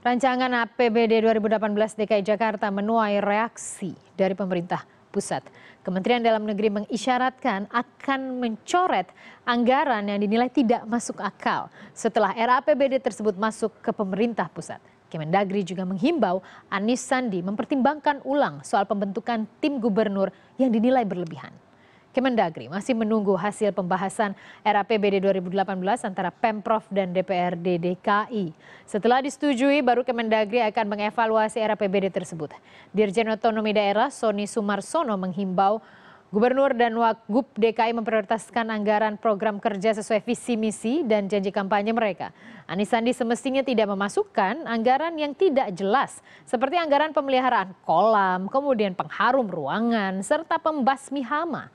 Rancangan APBD 2018 DKI Jakarta menuai reaksi dari pemerintah pusat. Kementerian Dalam Negeri mengisyaratkan akan mencoret anggaran yang dinilai tidak masuk akal setelah RAPBD tersebut masuk ke pemerintah pusat. Kemendagri juga menghimbau Anies Sandi mempertimbangkan ulang soal pembentukan tim gubernur yang dinilai berlebihan. Kemendagri masih menunggu hasil pembahasan RAPBD 2018 antara Pemprov dan DPRD DKI. Setelah disetujui, baru Kemendagri akan mengevaluasi RAPBD tersebut. Dirjen Otonomi Daerah Sony Sumarsono menghimbau Gubernur dan Wakgub DKI memprioritaskan anggaran program kerja sesuai visi misi dan janji kampanye mereka. Anies Sandi semestinya tidak memasukkan anggaran yang tidak jelas, seperti anggaran pemeliharaan kolam, kemudian pengharum ruangan, serta pembasmi hama.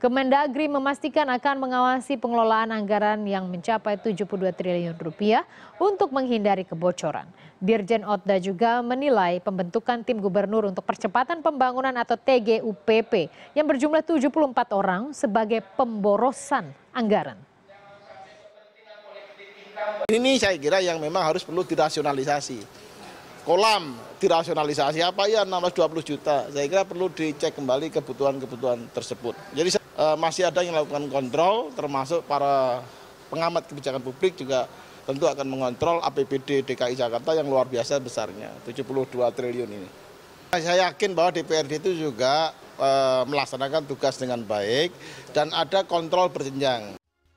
Kemendagri memastikan akan mengawasi pengelolaan anggaran yang mencapai 72 triliun rupiah untuk menghindari kebocoran. Dirjen Otda juga menilai pembentukan tim gubernur untuk percepatan pembangunan atau TGUPP yang berjumlah oleh 74 orang sebagai pemborosan anggaran. Ini saya kira yang memang harus perlu dirasionalisasi. Kolam dirasionalisasi apa ya 620 juta. Saya kira perlu dicek kembali kebutuhan-kebutuhan tersebut. Jadi e, masih ada yang melakukan kontrol termasuk para pengamat kebijakan publik juga tentu akan mengontrol APBD DKI Jakarta yang luar biasa besarnya 72 triliun ini. Nah, saya yakin bahwa DPRD itu juga Eh, melaksanakan tugas dengan baik dan ada kontrol berjenjang